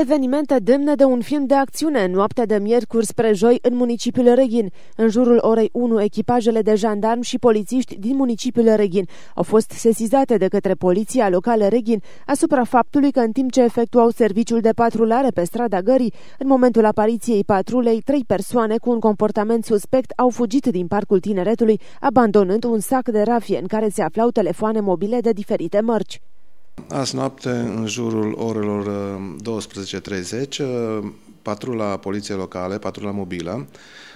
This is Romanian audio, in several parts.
Evenimente demne de un film de acțiune, noaptea de miercuri spre joi în municipiul Reghin. În jurul orei 1, echipajele de jandarmi și polițiști din municipiul Reghin au fost sesizate de către poliția locală Reghin asupra faptului că în timp ce efectuau serviciul de patrulare pe strada gării, în momentul apariției patrulei, trei persoane cu un comportament suspect au fugit din parcul tineretului, abandonând un sac de rafie în care se aflau telefoane mobile de diferite mărci. Azi noapte, în jurul orelor 12.30, uh, uh, patrula poliției locale, patrula mobilă,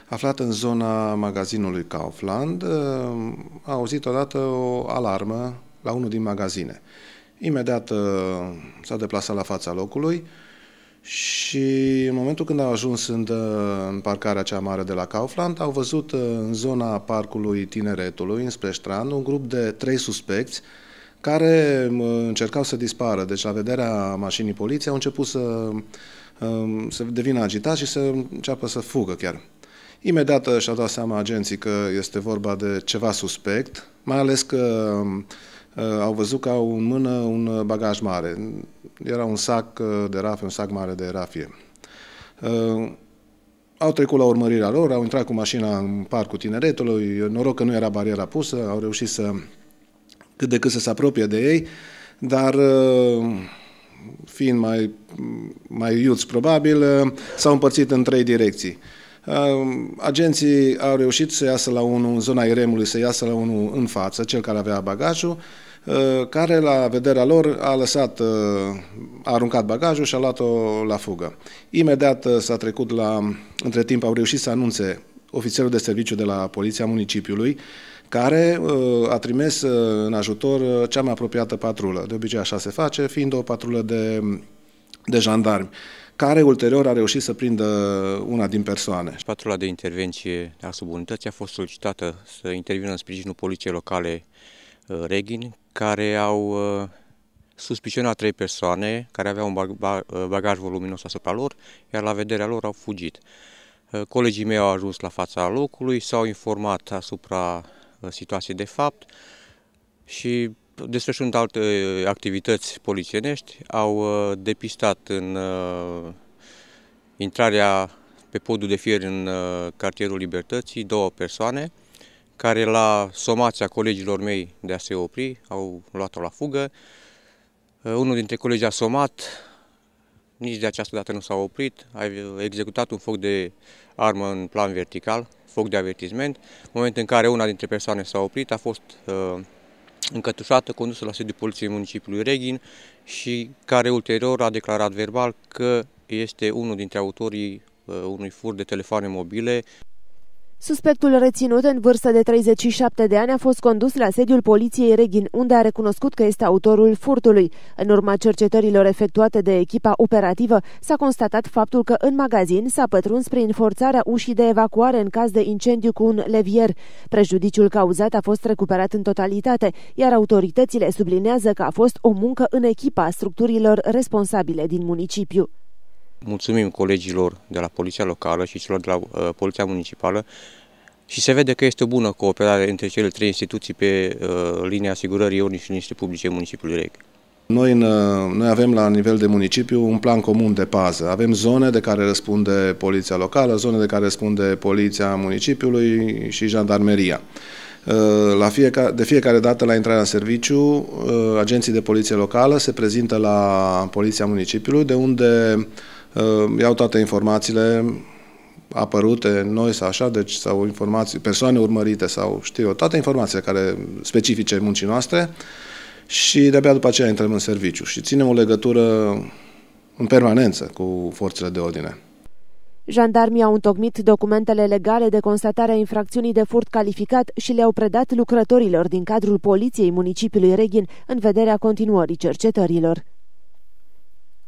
aflată în zona magazinului Kaufland, uh, a auzit odată o alarmă la unul din magazine. Imediat s-a deplasat la fața locului și în momentul când au ajuns în, în parcarea cea mare de la Kaufland, au văzut în zona parcului Tineretului, înspre Strand, un grup de trei suspecți care încercau să dispară. Deci, la vederea mașinii poliției, au început să, um, să devină agitați și să înceapă să fugă chiar. Imediat și-au dat seama agenții că este vorba de ceva suspect, mai ales că um, uh, au văzut că au în mână un bagaj mare. Era un sac uh, de rafie, un sac mare de rafie. Uh, au trecut la urmărirea lor, au intrat cu mașina în parcul tineretului, noroc că nu era bariera pusă, au reușit să cât de cât să se apropie de ei, dar uh, fiind mai, mai iuți probabil, uh, s-au împărțit în trei direcții. Uh, agenții au reușit să iasă la unul în zona iremului, să iasă la unul în față, cel care avea bagajul, care la vederea lor a lăsat, a aruncat bagajul și a luat-o la fugă. Imediat s-a trecut la, între timp au reușit să anunțe ofițerul de serviciu de la Poliția Municipiului, care uh, a trimis uh, în ajutor uh, cea mai apropiată patrulă. De obicei așa se face, fiind o patrulă de, de jandarmi care ulterior a reușit să prindă una din persoane. Patrula de intervenție a subunității a fost solicitată să intervină în sprijinul poliției locale Reghin, care au suspicionat trei persoane care aveau un bagaj voluminos asupra lor, iar la vederea lor au fugit. Colegii mei au ajuns la fața locului, s-au informat asupra Uh, situație de fapt și desfășurând alte uh, activități polițienești, au uh, depistat în intrarea pe podul de fier în cartierul Libertății două persoane care la somația colegilor mei de a se opri au luat-o la fugă. Unul dintre colegi a somat, nici de această dată nu s-a oprit, a executat un foc de armă în plan vertical, foc de avertisment. În momentul în care una dintre persoane s-a oprit, a fost uh, încătușată, condusă la sediul Poliției Municipiului Reghin și care ulterior a declarat verbal că este unul dintre autorii uh, unui fur de telefoane mobile. Suspectul reținut în vârstă de 37 de ani a fost condus la sediul poliției Reghin, unde a recunoscut că este autorul furtului. În urma cercetărilor efectuate de echipa operativă, s-a constatat faptul că în magazin s-a pătruns prin forțarea ușii de evacuare în caz de incendiu cu un levier. Prejudiciul cauzat a fost recuperat în totalitate, iar autoritățile sublinează că a fost o muncă în echipa structurilor responsabile din municipiu mulțumim colegilor de la Poliția Locală și celor de la uh, Poliția Municipală și se vede că este o bună cooperare între cele trei instituții pe uh, linia asigurării ordinii și liniște publice municipiului Reg. Noi, în, uh, noi avem la nivel de municipiu un plan comun de pază. Avem zone de care răspunde poliția locală, zone de care răspunde poliția municipiului și jandarmeria. Uh, la fiecare, de fiecare dată la intrarea în serviciu, uh, agenții de poliție locală se prezintă la poliția municipiului, de unde iau toate informațiile apărute, noi sau așa, deci sau informații, persoane urmărite sau știu eu, toate informațiile care specifice muncii noastre și de-abia după aceea intrăm în serviciu și ținem o legătură în permanență cu forțele de ordine. Jandarmii au întocmit documentele legale de a infracțiunii de furt calificat și le-au predat lucrătorilor din cadrul Poliției Municipiului Reghin în vederea continuării cercetărilor.